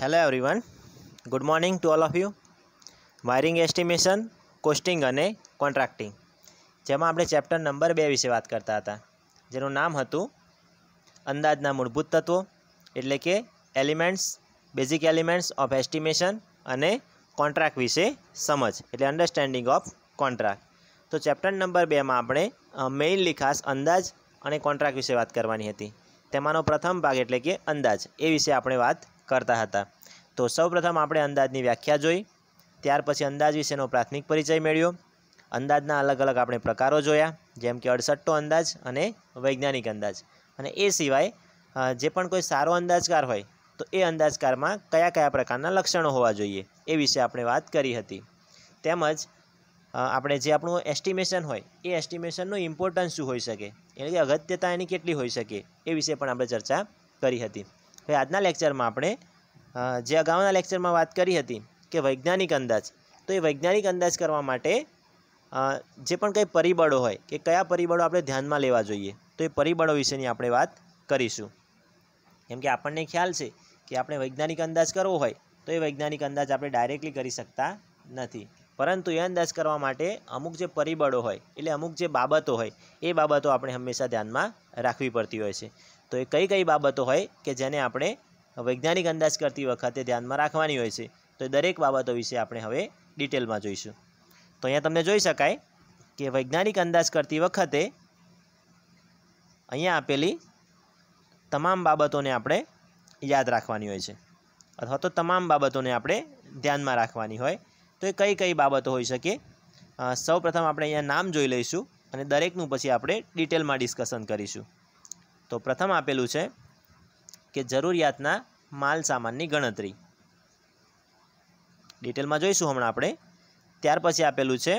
hello everyone good morning to all of you wiring estimation costing અને contracting જેમાં આપણે chapter number બે વિશે વાત કરતા હતા જેનું નામ હતું અંદાજના મૂળભૂત તત્વો એટલે કે elements basic elements of estimation અને કોન્ટ્રાક્ટ વિશે સમજ એટલે અન્ડરસ્ટેન્ડિંગ ઓફ કોન્ટ્રાક્ટ તો ચેપ્ટર નંબર બેમાં આપણે મેઇન ખાસ અંદાજ અને કોન્ટ્રાક્ટ વિશે વાત કરવાની હતી તેમાંનો પ્રથમ ભાગ એટલે કે અંદાજ એ વિશે આપણે વાત કરતા હતા તો સૌપ્રથમ આપણે અંદાજની વ્યાખ્યા જોઈ ત્યાર પછી અંદાજ વિશેનો પ્રાથમિક પરિચય મેળ્યો અંદાજના અલગ અલગ આપણે પ્રકારો જોયા જેમ કે અડસઠ્ઠો અંદાજ અને વૈજ્ઞાનિક અંદાજ અને એ સિવાય જે પણ કોઈ સારો અંદાજકાર હોય તો એ અંદાજકારમાં કયા કયા પ્રકારના લક્ષણો હોવા જોઈએ એ વિશે આપણે વાત કરી હતી તેમજ આપણે જે આપણું એસ્ટિમેશન હોય એ એસ્ટિમેશનનું ઇમ્પોર્ટન્સ શું હોઈ શકે એટલે કે અગત્યતા એની કેટલી હોઈ શકે એ વિશે પણ આપણે ચર્ચા કરી હતી હવે આજના લેક્ચરમાં આપણે જે અગાઉના લેક્ચરમાં વાત કરી હતી કે વૈજ્ઞાનિક અંદાજ તો એ વૈજ્ઞાનિક અંદાજ કરવા માટે જે પણ કંઈ પરિબળો હોય કે કયા પરિબળો આપણે ધ્યાનમાં લેવા જોઈએ તો એ પરિબળો વિશેની આપણે વાત કરીશું કેમ કે આપણને ખ્યાલ છે કે આપણે વૈજ્ઞાનિક અંદાજ કરવો હોય તો એ વૈજ્ઞાનિક અંદાજ આપણે ડાયરેક્ટલી કરી શકતા નથી પરંતુ એ અંદાજ કરવા માટે અમુક જે પરિબળો હોય એટલે અમુક જે બાબતો હોય એ બાબતો આપણે હંમેશા ધ્યાનમાં રાખવી પડતી હોય છે તો એ કઈ કઈ બાબતો હોય કે જેને આપણે વૈજ્ઞાનિક અંદાજ કરતી વખતે ધ્યાનમાં રાખવાની હોય છે તો એ દરેક બાબતો વિશે આપણે હવે ડિટેલમાં જોઈશું તો અહીંયા તમને જોઈ શકાય કે વૈજ્ઞાનિક અંદાજ કરતી વખતે અહીંયા આપેલી તમામ બાબતોને આપણે યાદ રાખવાની હોય છે અથવા તો તમામ બાબતોને આપણે ધ્યાનમાં રાખવાની હોય તો એ કઈ કઈ બાબતો હોઈ શકે સૌ પ્રથમ આપણે અહીંયા નામ જોઈ લઈશું અને દરેકનું પછી આપણે ડિટેલમાં ડિસ્કશન કરીશું તો પ્રથમ આપેલું છે કે જરૂરિયાતના માલ સામાનની ગણતરી ડિટેલમાં જોઈશું હમણાં આપણે ત્યાર પછી આપેલું છે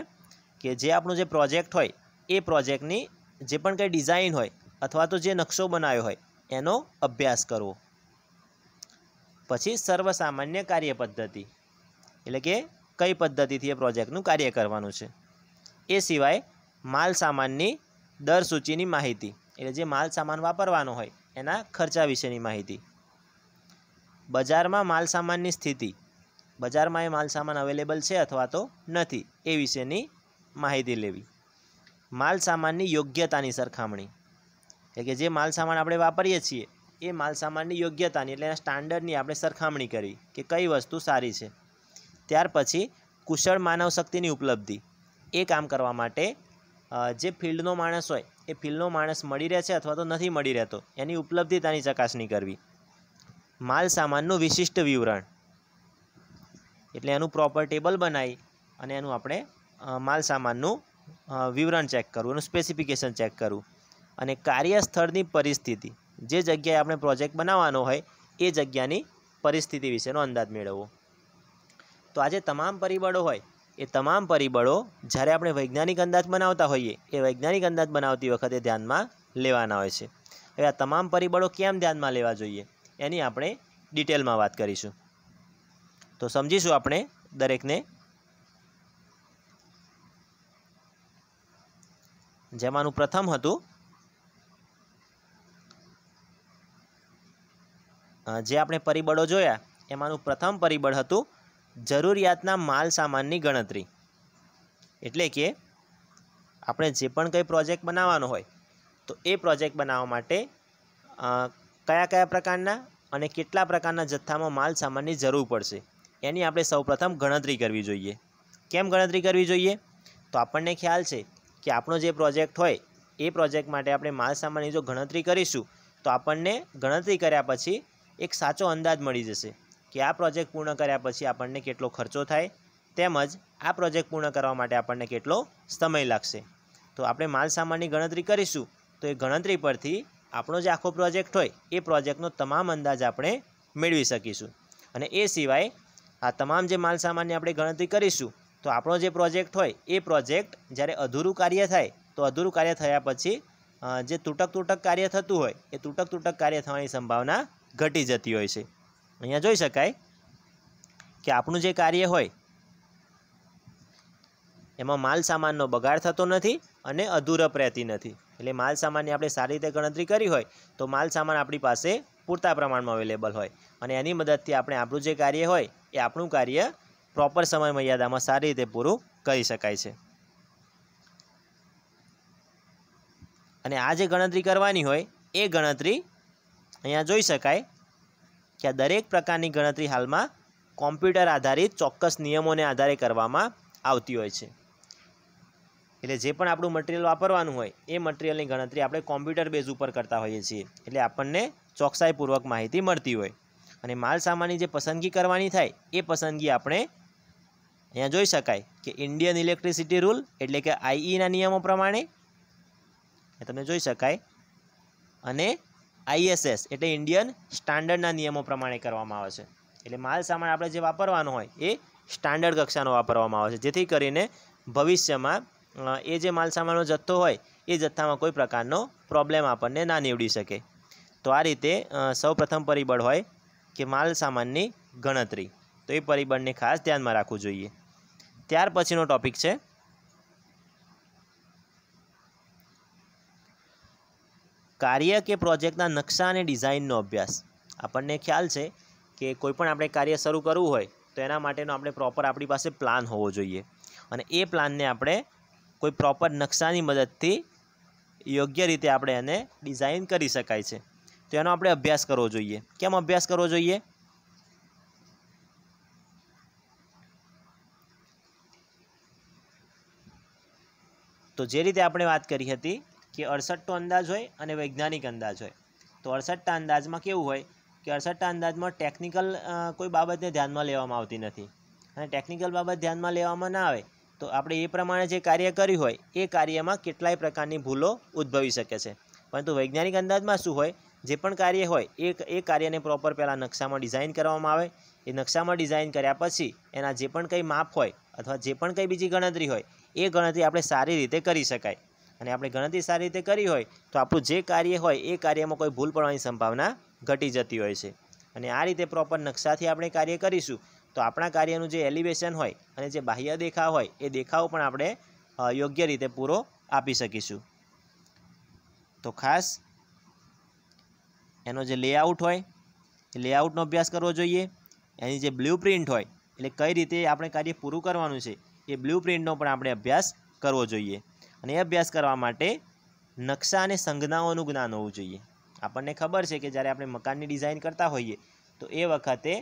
કે જે આપણું જે પ્રોજેક્ટ હોય એ પ્રોજેક્ટની જે પણ કંઈ ડિઝાઇન હોય અથવા તો જે નકશો બનાવ્યો હોય એનો અભ્યાસ કરવો પછી સર્વસામાન્ય કાર્ય પદ્ધતિ એટલે કે કઈ પદ્ધતિથી એ પ્રોજેક્ટનું કાર્ય કરવાનું છે એ સિવાય માલ સામાનની દર સૂચિની માહિતી એટલે જે માલ સામાન વાપરવાનો હોય એના ખર્ચા વિશેની માહિતી બજારમાં માલ સામાનની સ્થિતિ બજારમાં એ માલ સામાન અવેલેબલ છે અથવા તો નથી એ વિશેની માહિતી લેવી માલ સામાનની યોગ્યતાની સરખામણી એટલે કે જે માલ સામાન આપણે વાપરીએ છીએ એ માલ સામાનની યોગ્યતાની એટલે એના સ્ટાન્ડર્ડની આપણે સરખામણી કરી કે કઈ વસ્તુ સારી છે ત્યાર પછી કુશળ માનવ શક્તિની ઉપલબ્ધિ એ કામ કરવા માટે જે ફિલ્ડનો માણસ હોય એ ફિલ્ડનો માણસ મળી રહે છે અથવા તો નથી મળી રહેતો એની ઉપલબ્ધિતાની ચકાસણી કરવી માલ સામાનનું વિશિષ્ટ વિવરણ એટલે એનું પ્રોપર ટેબલ બનાવી અને એનું આપણે માલ સામાનનું વિવરણ ચેક કરવું એનું સ્પેસિફિકેશન ચેક કરવું અને કાર્યસ્થળની પરિસ્થિતિ જે જગ્યાએ આપણે પ્રોજેક્ટ બનાવવાનો હોય એ જગ્યાની પરિસ્થિતિ વિશેનો અંદાજ મેળવવો તો આજે તમામ પરિબળો હોય એ તમામ પરિબળો જ્યારે આપણે વૈજ્ઞાનિક અંદાજ બનાવતા હોઈએ એ વૈજ્ઞાનિક અંદાજ બનાવતી વખતે ધ્યાનમાં લેવાના હોય છે હવે આ તમામ પરિબળો કેમ ધ્યાનમાં લેવા જોઈએ એની આપણે ડિટેલમાં વાત કરીશું તો સમજીશું આપણે દરેકને જેમાંનું પ્રથમ હતું જે આપણે પરિબળો જોયા એમાંનું પ્રથમ પરિબળ હતું જરૂરિયાતના માલ સામાનની ગણતરી એટલે કે આપણે જે પણ કંઈ પ્રોજેક્ટ બનાવવાનો હોય તો એ પ્રોજેક્ટ બનાવવા માટે કયા કયા પ્રકારના અને કેટલા પ્રકારના જથ્થામાં માલ સામાનની જરૂર પડશે એની આપણે સૌપ્રથમ ગણતરી કરવી જોઈએ કેમ ગણતરી કરવી જોઈએ તો આપણને ખ્યાલ છે કે આપણો જે પ્રોજેક્ટ હોય એ પ્રોજેક્ટ માટે આપણે માલ સામાનની જો ગણતરી કરીશું તો આપણને ગણતરી કર્યા પછી એક સાચો અંદાજ મળી જશે કે આ પ્રોજેક્ટ પૂર્ણ કર્યા પછી આપણને કેટલો ખર્ચો થાય તેમજ આ પ્રોજેક્ટ પૂર્ણ કરવા માટે આપણને કેટલો સમય લાગશે તો આપણે માલસામાનની ગણતરી કરીશું તો એ ગણતરી પરથી આપણો જે આખો પ્રોજેક્ટ હોય એ પ્રોજેક્ટનો તમામ અંદાજ આપણે મેળવી શકીશું અને એ સિવાય આ તમામ જે માલસામાનની આપણે ગણતરી કરીશું તો આપણો જે પ્રોજેક્ટ હોય એ પ્રોજેક્ટ જ્યારે અધૂરું કાર્ય થાય તો અધૂરું કાર્ય થયા પછી જે તૂટક તૂટક કાર્ય થતું હોય એ તૂટક તૂટક કાર્ય થવાની સંભાવના ઘટી જતી હોય છે અહીંયા જોઈ શકાય કે આપણું જે કાર્ય હોય એમાં માલ સામાનનો બગાડ થતો નથી અને અધૂરપ રહેતી નથી એટલે માલ સામાનની આપણે સારી રીતે ગણતરી કરી હોય તો માલ સામાન આપણી પાસે પૂરતા પ્રમાણમાં અવેલેબલ હોય અને એની મદદથી આપણે આપણું જે કાર્ય હોય એ આપણું કાર્ય પ્રોપર સમય મર્યાદામાં સારી રીતે પૂરું કરી શકાય છે અને આ જે ગણતરી કરવાની હોય એ ગણતરી અહીંયા જોઈ શકાય કે આ દરેક પ્રકારની ગણતરી હાલમાં કોમ્પ્યુટર આધારિત ચોક્કસ નિયમોને આધારે કરવામાં આવતી હોય છે એટલે જે પણ આપણું મટિરિયલ વાપરવાનું હોય એ મટિરિયલની ગણતરી આપણે કોમ્પ્યુટર બેઝ ઉપર કરતા હોઈએ છીએ એટલે આપણને ચોકસાઈપૂર્વક માહિતી મળતી હોય અને માલસામાનની જે પસંદગી કરવાની થાય એ પસંદગી આપણે અહીંયા જોઈ શકાય કે ઇન્ડિયન ઇલેક્ટ્રિસિટી રૂલ એટલે કે આઈઈના e નિયમો પ્રમાણે તમે જોઈ શકાય અને આઈએસએસ એટલે ઇન્ડિયન સ્ટાન્ડર્ડના નિયમો પ્રમાણે કરવામાં આવે છે એટલે માલ સામાન આપણે જે વાપરવાનો હોય એ સ્ટાન્ડર્ડ કક્ષાનો વાપરવામાં આવે છે જેથી કરીને ભવિષ્યમાં એ જે માલ સામાનનો જથ્થો હોય એ જથ્થામાં કોઈ પ્રકારનો પ્રોબ્લેમ આપણને ના નીવડી શકે તો આ રીતે સૌપ્રથમ પરિબળ હોય કે માલ સામાનની ગણતરી તો એ પરિબળને ખાસ ધ્યાનમાં રાખવું જોઈએ ત્યાર પછીનો ટૉપિક છે કાર્ય કે પ્રોજેક્ટના નકશા અને ડિઝાઇનનો અભ્યાસ આપણને ખ્યાલ છે કે કોઈપણ આપણે કાર્ય શરૂ કરવું હોય તો એના માટેનો આપણે પ્રોપર આપણી પાસે પ્લાન હોવો જોઈએ અને એ પ્લાનને આપણે કોઈ પ્રોપર નકશાની મદદથી યોગ્ય રીતે આપણે એને ડિઝાઇન કરી શકાય છે તો એનો આપણે અભ્યાસ કરવો જોઈએ કેમ અભ્યાસ કરવો જોઈએ તો જે રીતે આપણે વાત કરી હતી કે અડસઠટો અંદાજ હોય અને વૈજ્ઞાનિક અંદાજ હોય તો અડસઠટા અંદાજમાં કેવું હોય કે અડસઠટા અંદાજમાં ટેકનિકલ કોઈ બાબતને ધ્યાનમાં લેવામાં આવતી નથી અને ટેકનિકલ બાબત ધ્યાનમાં લેવામાં ના આવે તો આપણે એ પ્રમાણે જે કાર્ય કર્યું હોય એ કાર્યમાં કેટલાય પ્રકારની ભૂલો ઉદ્ભવી શકે છે પરંતુ વૈજ્ઞાનિક અંદાજમાં શું હોય જે પણ કાર્ય હોય એ એ કાર્યને પ્રોપર પહેલાં નકશામાં ડિઝાઇન કરવામાં આવે એ નકશામાં ડિઝાઇન કર્યા પછી એના જે પણ કંઈ માપ હોય અથવા જે પણ કંઈ બીજી ગણતરી હોય એ ગણતરી આપણે સારી રીતે કરી શકાય અને આપણે ગણતરી સારી રીતે કરી હોય તો આપણું જે કાર્ય હોય એ કાર્યમાં કોઈ ભૂલ પડવાની સંભાવના ઘટી જતી હોય છે અને આ રીતે પ્રોપર નકશાથી આપણે કાર્ય કરીશું તો આપણા કાર્યનું જે એલિવેશન હોય અને જે બાહ્ય દેખાવ હોય એ દેખાવ પણ આપણે યોગ્ય રીતે પૂરો આપી શકીશું તો ખાસ એનો જે લેઆઉટ હોય એ લેઆઉટનો અભ્યાસ કરવો જોઈએ એની જે બ્લુ પ્રિન્ટ હોય એટલે કઈ રીતે આપણે કાર્ય પૂરું કરવાનું છે એ બ્લુ પ્રિન્ટનો પણ આપણે અભ્યાસ કરવો જોઈએ અને એ અભ્યાસ કરવા માટે નકશા અને સંજ્ઞાઓનું જ્ઞાન હોવું જોઈએ આપણને ખબર છે કે જ્યારે આપણે મકાનની ડિઝાઇન કરતા હોઈએ તો એ વખતે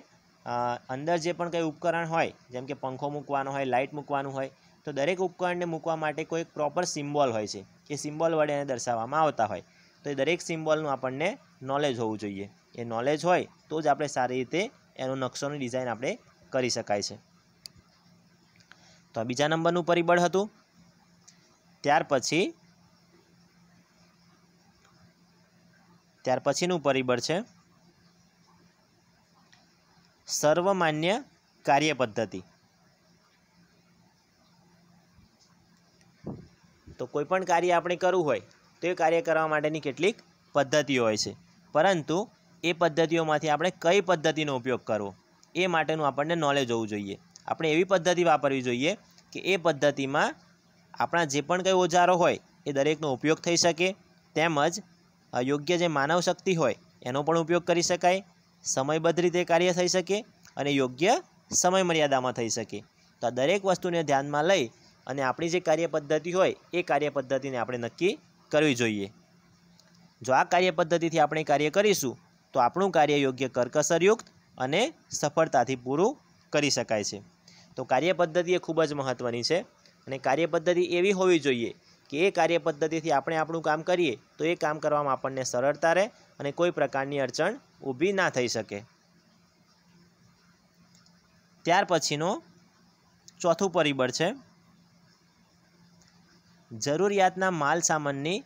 અંદર જે પણ કંઈ ઉપકરણ હોય જેમ કે પંખો મૂકવાનો હોય લાઇટ મૂકવાનું હોય તો દરેક ઉપકરણને મૂકવા માટે કોઈ પ્રોપર સિમ્બોલ હોય છે એ સિમ્બોલ વડે એને દર્શાવવામાં આવતા હોય તો એ દરેક સિમ્બોલનું આપણને નોલેજ હોવું જોઈએ એ નોલેજ હોય તો જ આપણે સારી રીતે એનો નકશોની ડિઝાઇન આપણે કરી શકાય છે તો બીજા નંબરનું પરિબળ હતું ત્યાર પછી ત્યાર પછીનું પરિબળ છે સર્વમાન્ય કાર્ય પદ્ધતિ તો કોઈપણ કાર્ય આપણે કરવું હોય તો એ કાર્ય કરવા માટેની કેટલીક પદ્ધતિઓ હોય છે પરંતુ એ પદ્ધતિઓમાંથી આપણે કઈ પદ્ધતિનો ઉપયોગ કરવો એ માટેનું આપણને નોલેજ હોવું જોઈએ આપણે એવી પદ્ધતિ વાપરવી જોઈએ કે એ પદ્ધતિમાં આપણા જે પણ કંઈ ઓજારો હોય એ દરેકનો ઉપયોગ થઈ શકે તેમજ યોગ્ય જે માનવ શક્તિ હોય એનો પણ ઉપયોગ કરી શકાય સમયબદ્ધ રીતે કાર્ય થઈ શકે અને યોગ્ય સમય મર્યાદામાં થઈ શકે તો આ દરેક વસ્તુને ધ્યાનમાં લઈ અને આપણી જે કાર્ય પદ્ધતિ હોય એ કાર્ય પદ્ધતિને આપણે નક્કી કરવી જોઈએ જો આ કાર્ય પદ્ધતિથી આપણે કાર્ય કરીશું તો આપણું કાર્ય યોગ્ય કરકસરયુક્ત અને સફળતાથી પૂરું કરી શકાય છે તો કાર્ય પદ્ધતિ એ ખૂબ જ મહત્ત્વની છે અને કાર્યપદ્ધતિ એવી હોવી જોઈએ કે એ કાર્યપદ્ધતિથી આપણે આપણું કામ કરીએ તો એ કામ કરવામાં આપણને સરળતા રહે અને કોઈ પ્રકારની અડચણ ઊભી ના થઈ શકે ત્યાર પછીનો ચોથું પરિબળ છે જરૂરિયાતના માલ સામાનની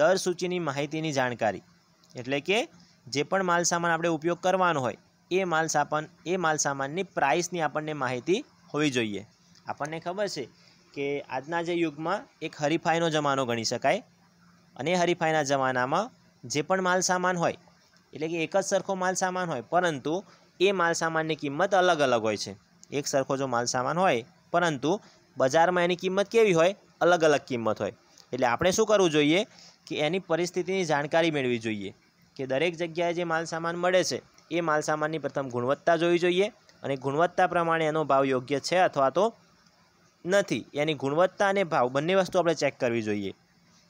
દર સૂચિની માહિતીની જાણકારી એટલે કે જે પણ માલસામાન આપણે ઉપયોગ કરવાનો હોય એ માલ સામાન એ માલ સામાનની પ્રાઇસની આપણને માહિતી હોવી જોઈએ આપણને ખબર છે કે આજના જે યુગમાં એક હરીફાઈનો જમાનો ગણી શકાય અને હરીફાઈના જમાનામાં જે પણ માલસામાન હોય એટલે કે એક જ સરખો માલ હોય પરંતુ એ માલસામાનની કિંમત અલગ અલગ હોય છે એક સરખો જો માલસામાન હોય પરંતુ બજારમાં એની કિંમત કેવી હોય અલગ અલગ કિંમત હોય એટલે આપણે શું કરવું જોઈએ કે એની પરિસ્થિતિની જાણકારી મેળવી જોઈએ કે દરેક જગ્યાએ જે માલસામાન મળે છે એ માલસામાનની પ્રથમ ગુણવત્તા જોવી જોઈએ અને ગુણવત્તા પ્રમાણે એનો ભાવ યોગ્ય છે અથવા તો નથી એની ગુણવત્તા અને ભાવ બંને વસ્તુ આપણે ચેક કરવી જોઈએ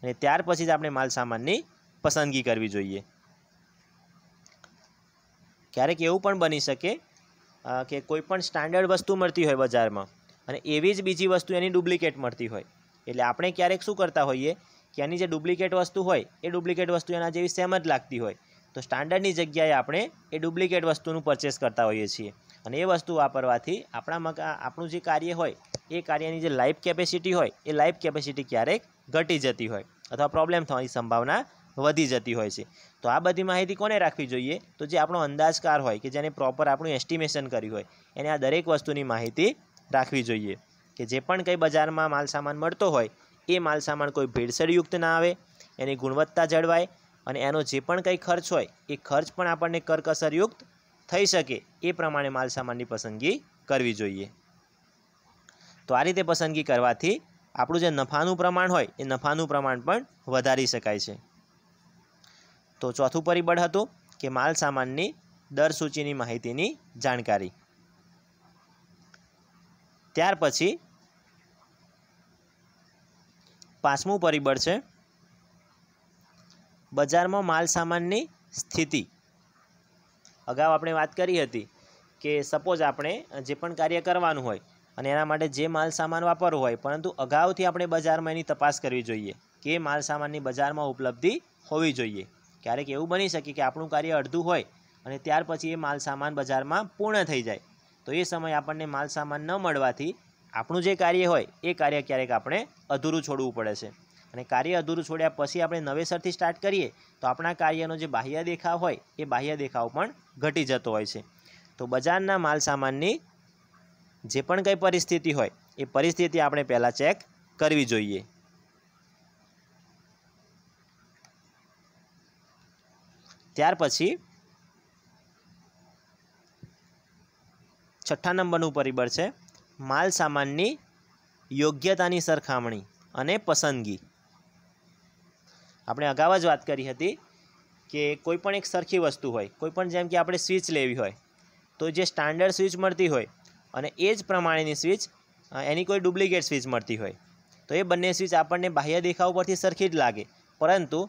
અને ત્યાર પછી જ આપણે માલ સામાનની પસંદગી કરવી જોઈએ ક્યારેક એવું પણ બની શકે કે કોઈ પણ સ્ટાન્ડર્ડ વસ્તુ મળતી હોય બજારમાં અને એવી જ બીજી વસ્તુ એની ડુપ્લિકેટ મળતી હોય એટલે આપણે ક્યારેક શું કરતા હોઈએ કે એની જે ડુપ્લિકેટ વસ્તુ હોય એ ડુપ્લિકેટ વસ્તુ એના જેવી સેમ જ લાગતી હોય તો સ્ટાન્ડર્ડની જગ્યાએ આપણે એ ડુપ્લિકેટ વસ્તુનું પરચેસ કરતા હોઈએ છીએ અને એ વસ્તુ વાપરવાથી આપણા આપણું જે કાર્ય હોય એ કાર્યની જે લાઈફ કેપેસિટી હોય એ લાઈફ કેપેસિટી ક્યારેક ઘટી જતી હોય અથવા પ્રોબ્લેમ થવાની સંભાવના વધી જતી હોય છે તો આ બધી માહિતી કોને રાખવી જોઈએ તો જે આપણો અંદાજકાર હોય કે જેને પ્રોપર આપણું એસ્ટિમેશન કર્યું હોય એને આ દરેક વસ્તુની માહિતી રાખવી જોઈએ કે જે પણ કંઈ બજારમાં માલસામાન મળતો હોય એ માલસામાન કોઈ ભેળસેળયુક્ત ના આવે એની ગુણવત્તા જળવાય અને એનો જે પણ કંઈ ખર્ચ હોય એ ખર્ચ પણ આપણને કરકસરયુક્ત થઈ શકે એ પ્રમાણે માલસામાનની પસંદગી કરવી જોઈએ તો આ રીતે પસંદગી કરવાથી આપણું જે નફાનું પ્રમાણ હોય એ નફાનું પ્રમાણ પણ વધારી શકાય છે તો ચોથું પરિબળ હતું કે માલ સામાનની દર સૂચિની માહિતીની જાણકારી ત્યાર પછી પાંચમું પરિબળ છે બજારમાં માલ સામાનની સ્થિતિ અગાઉ આપણે વાત કરી હતી કે સપોઝ આપણે જે પણ કાર્ય કરવાનું હોય અને એના માટે જે માલ સામાન વાપરવો હોય પરંતુ અગાઉથી આપણે બજારમાં એની તપાસ કરવી જોઈએ કે માલ સામાનની બજારમાં ઉપલબ્ધિ હોવી જોઈએ ક્યારેક એવું બની શકે કે આપણું કાર્ય અડધું હોય અને ત્યાર પછી એ માલ સામાન બજારમાં પૂર્ણ થઈ જાય તો એ સમયે આપણને માલ સામાન ન મળવાથી આપણું જે કાર્ય હોય એ કાર્ય ક્યારેક આપણે અધૂરું છોડવું પડે છે અને કાર્ય અધૂરું છોડ્યા પછી આપણે નવેસરથી સ્ટાર્ટ કરીએ તો આપણા કાર્યનો જે બાહ્ય દેખાવ હોય એ બાહ્ય દેખાવ પણ ઘટી જતો હોય છે તો બજારના માલ સામાનની જે પણ કંઈ પરિસ્થિતિ હોય એ પરિસ્થિતિ આપણે પહેલાં ચેક કરવી જોઈએ ત્યાર પછી છઠ્ઠા નંબરનું પરિબળ છે માલ સામાનની યોગ્યતાની સરખામણી અને પસંદગી આપણે અગાઉ જ વાત કરી હતી કે કોઈ પણ એક સરખી વસ્તુ હોય કોઈ પણ જેમ કે આપણે સ્વિચ લેવી હોય તો જે સ્ટાન્ડર્ડ સ્વિચ મળતી હોય અને એ જ પ્રમાણેની સ્વિચ એની કોઈ ડુપ્લિકેટ સ્વિચ મળતી હોય તો એ બંને સ્વિચ આપણને બાહ્ય દેખાવ પરથી સરખી જ લાગે પરંતુ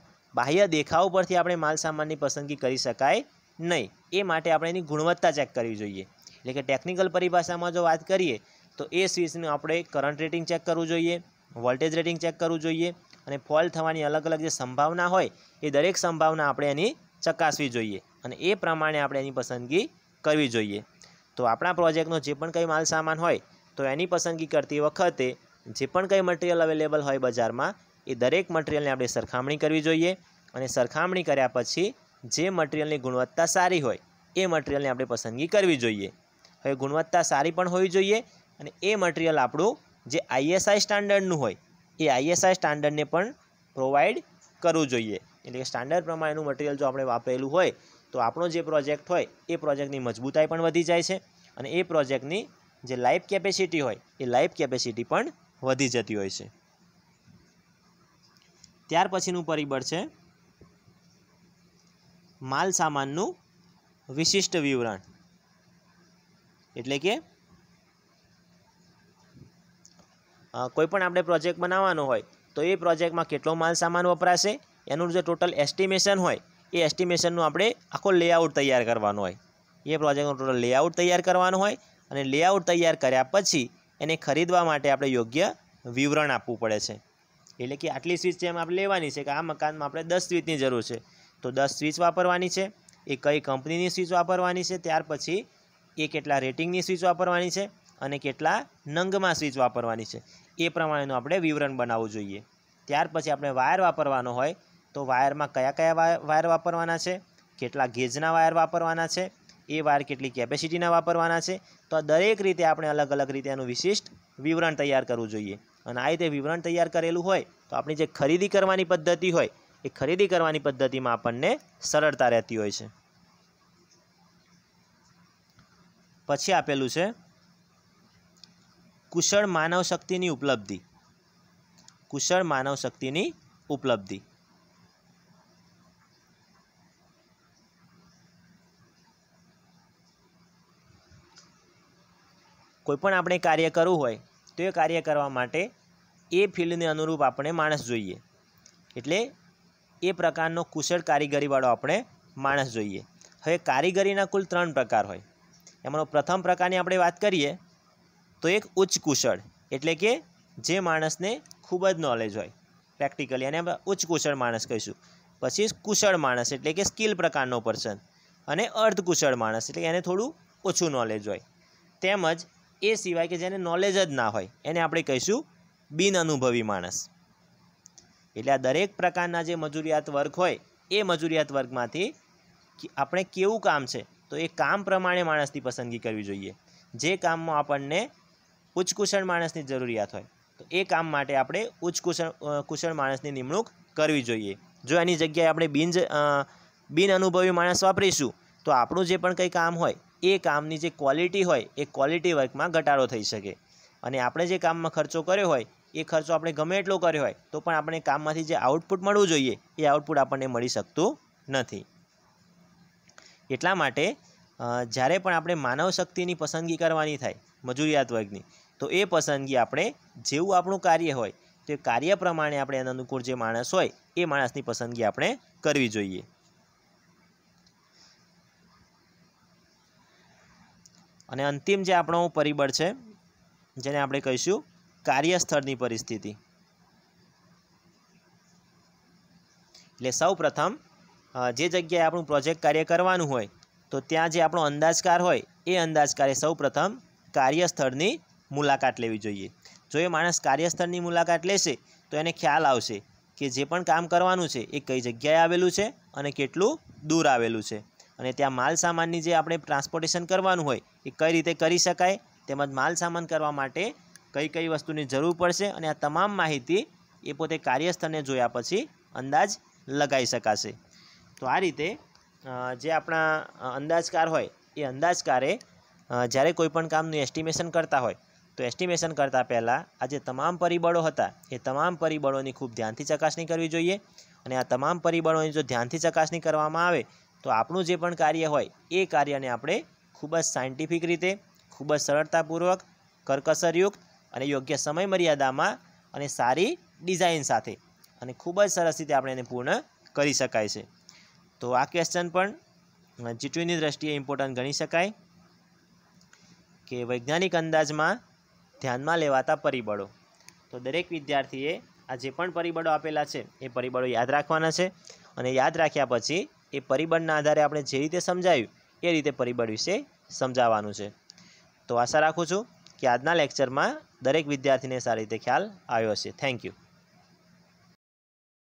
બાહ્ય દેખાવ પરથી આપણે માલસામાનની પસંદગી કરી શકાય નહીં એ માટે આપણે એની ગુણવત્તા ચેક કરવી જોઈએ એટલે કે ટેકનિકલ પરિભાષામાં જો વાત કરીએ તો એ સ્વિચનું આપણે કરંટ રેટિંગ ચેક કરવું જોઈએ વોલ્ટેજ રેટિંગ ચેક કરવું જોઈએ અને ફોલ થવાની અલગ અલગ જે સંભાવના હોય એ દરેક સંભાવના આપણે એની ચકાસવી જોઈએ અને એ પ્રમાણે આપણે એની પસંદગી કરવી જોઈએ તો આપણા પ્રોજેક્ટનો જે પણ કંઈ માલ સામાન હોય તો એની પસંદગી કરતી વખતે જે પણ કંઈ મટિરિયલ અવેલેબલ હોય બજારમાં એ દરેક મટિરિયલની આપણે સરખામણી કરવી જોઈએ અને સરખામણી કર્યા પછી જે મટિરિયલની ગુણવત્તા સારી હોય એ મટિરિયલની આપણે પસંદગી કરવી જોઈએ હવે ગુણવત્તા સારી પણ હોવી જોઈએ અને એ મટિરિયલ આપણું જે આઈએસઆઈ સ્ટાન્ડર્ડનું હોય એ આઈએસઆઈ સ્ટાન્ડર્ડને પણ પ્રોવાઈડ કરવું જોઈએ એટલે કે સ્ટાન્ડર્ડ પ્રમાણેનું મટિરિયલ જો આપણે વાપરેલું હોય તો આપણો જે પ્રોજેક્ટ હોય એ પ્રોજેક્ટની મજબૂતાઈ પણ વધી જાય છે અને એ પ્રોજેક્ટની જે લાઈફ કેપેસિટી હોય એ લાઈફ કેપેસિટી પણ વધી જતી હોય છે ત્યાર પછીનું પરિબળ છે માલ સામાનનું વિશિષ્ટ વિવરણ એટલે કે કોઈ પણ આપણે પ્રોજેક્ટ બનાવવાનો હોય તો એ પ્રોજેક્ટમાં કેટલો માલ સામાન વપરાશે એનું જે ટોટલ એસ્ટિમેશન હોય એ એસ્ટિમેશનનું આપણે આખો લેઆઉટ તૈયાર કરવાનો હોય એ પ્રોજેક્ટનું ટોટલ લેઆઉટ તૈયાર કરવાનું હોય અને લેઆઉટ તૈયાર કર્યા પછી એને ખરીદવા માટે આપણે યોગ્ય વિવરણ આપવું પડે છે એટલે કે આટલી સ્વીચ જેમ આપણે લેવાની છે કે આ મકાનમાં આપણે દસ સ્વીચની જરૂર છે તો દસ સ્વીચ વાપરવાની છે એ કઈ કંપનીની સ્વીચ વાપરવાની છે ત્યાર પછી એ કેટલા રેટિંગની સ્વીચ વાપરવાની છે અને કેટલા નંગમાં સ્વીચ વાપરવાની છે એ પ્રમાણેનું આપણે વિવરણ બનાવવું જોઈએ ત્યાર પછી આપણે વાયર વાપરવાનો હોય તો વાયરમાં કયા કયા વાયર વાપરવાના છે કેટલા ગેજના વાયર વાપરવાના છે એ વાયર કેટલી કેપેસિટીના વાપરવાના છે તો આ દરેક રીતે આપણે અલગ અલગ રીતે એનું વિશિષ્ટ વિવરણ તૈયાર કરવું જોઈએ અને આ રીતે વિવરણ તૈયાર કરેલું હોય તો આપણી જે ખરીદી કરવાની પદ્ધતિ હોય એ ખરીદી કરવાની પદ્ધતિમાં આપણને સરળતા રહેતી હોય છે પછી આપેલું છે કુશળ માનવ શક્તિની ઉપલબ્ધિ કુશળ માનવ શક્તિની ઉપલબ્ધિ કોઈ પણ આપણે કાર્ય કરવું હોય તો એ કાર્ય કરવા માટે એ ફિલ્ડને અનુરૂપ આપણે માણસ જોઈએ એટલે એ પ્રકારનો કુશળ કારીગરીવાળો આપણે માણસ જોઈએ હવે કારીગરીના કુલ ત્રણ પ્રકાર હોય એમાંનો પ્રથમ પ્રકારની આપણે વાત કરીએ તો એક ઉચ્ચ કુશળ એટલે કે જે માણસને ખૂબ જ નોલેજ હોય પ્રેક્ટિકલી અને આપણે ઉચ્ચ કુશળ માણસ કહીશું પછી કુશળ માણસ એટલે કે સ્કિલ પ્રકારનો પર્સન અને અર્ધકુશળ માણસ એટલે એને થોડું ઓછું નોલેજ હોય તેમજ એ સિવાય કે જેને નોલેજ જ ના હોય એને આપણે કહીશું બિન અનુભવી માણસ એટલે આ દરેક પ્રકારના જે મજૂરિયાત વર્ગ હોય એ મજૂરિયાત વર્ગમાંથી આપણે કેવું કામ છે તો એ કામ પ્રમાણે માણસની પસંદગી કરવી જોઈએ જે કામમાં આપણને ઉચ્ચકુશળ માણસની જરૂરિયાત હોય તો એ કામ માટે આપણે ઉચ્ચકુશળ કુશળ માણસની નિમણૂક કરવી જોઈએ જો એની જગ્યાએ આપણે બિન બિન અનુભવી માણસ વાપરીશું તો આપણું જે પણ કંઈ કામ હોય એ કામની જે ક્વોલિટી હોય એ ક્વોલિટી વર્કમાં ઘટાડો થઈ શકે અને આપણે જે કામમાં ખર્ચો કર્યો હોય એ ખર્ચો આપણે ગમે એટલો કર્યો હોય તો પણ આપણે કામમાંથી જે આઉટપુટ મળવું જોઈએ એ આઉટપુટ આપણને મળી શકતું નથી એટલા માટે જ્યારે પણ આપણે માનવ શક્તિની પસંદગી કરવાની થાય મજૂરિયાત વર્ગની તો એ પસંદગી આપણે જેવું આપણું કાર્ય હોય તો કાર્ય પ્રમાણે આપણે એના અનુકૂળ જે માણસ હોય એ માણસની પસંદગી આપણે કરવી જોઈએ અને અંતિમ જે આપણો પરિબળ છે જેને આપણે કહીશું કાર્યસ્થળની પરિસ્થિતિ એટલે સૌ જે જગ્યાએ આપણું પ્રોજેક્ટ કાર્ય કરવાનું હોય તો ત્યાં જે આપણો અંદાજકાર હોય એ અંદાજકારે સૌ પ્રથમ કાર્યસ્થળની મુલાકાત લેવી જોઈએ જો એ માણસ કાર્યસ્થળની મુલાકાત લેશે તો એને ખ્યાલ આવશે કે જે પણ કામ કરવાનું છે એ કઈ જગ્યાએ આવેલું છે અને કેટલું દૂર આવેલું છે અને ત્યાં માલ સામાનની જે આપણે ટ્રાન્સપોર્ટેશન કરવાનું હોય એ કઈ રીતે કરી શકાય તેમજ માલ સામાન કરવા માટે કઈ કઈ વસ્તુની જરૂર પડશે અને આ તમામ માહિતી એ પોતે કાર્યસ્થળને જોયા પછી અંદાજ લગાવી શકાશે તો આ રીતે જે આપણા અંદાજકાર હોય એ અંદાજકારે જ્યારે કોઈપણ કામનું એસ્ટિમેશન કરતા હોય તો એસ્ટિમેશન કરતાં પહેલાં આ જે તમામ પરિબળો હતા એ તમામ પરિબળોની ખૂબ ધ્યાનથી ચકાસણી કરવી જોઈએ અને આ તમામ પરિબળોની જો ધ્યાનથી ચકાસણી કરવામાં આવે તો આપણું જે પણ કાર્ય હોય એ કાર્યને આપણે ખૂબ જ સાયન્ટિફિક રીતે ખૂબ જ સરળતાપૂર્વક કરકસરયુક્ત અને યોગ્ય સમય મર્યાદામાં અને સારી ડિઝાઇન સાથે અને ખૂબ જ સરસ રીતે આપણે એને પૂર્ણ કરી શકાય છે તો આ ક્વેશ્ચન પણ જીટીયુની દ્રષ્ટિએ ઇમ્પોર્ટન્ટ ગણી શકાય કે વૈજ્ઞાનિક અંદાજમાં ધ્યાનમાં લેવાતા પરિબળો તો દરેક વિદ્યાર્થીએ આ જે પણ પરિબળો આપેલા છે એ પરિબળો યાદ રાખવાના છે અને યાદ રાખ્યા પછી એ પરિબળના આધારે આપણે જે રીતે સમજાવ્યું એ રીતે પરિબળ વિશે સમજાવવાનું છે તો આશા રાખું છું કે આજના લેક્ચરમાં દરેક વિદ્યાર્થીને સારી રીતે ખ્યાલ આવ્યો હશે થેન્ક યુ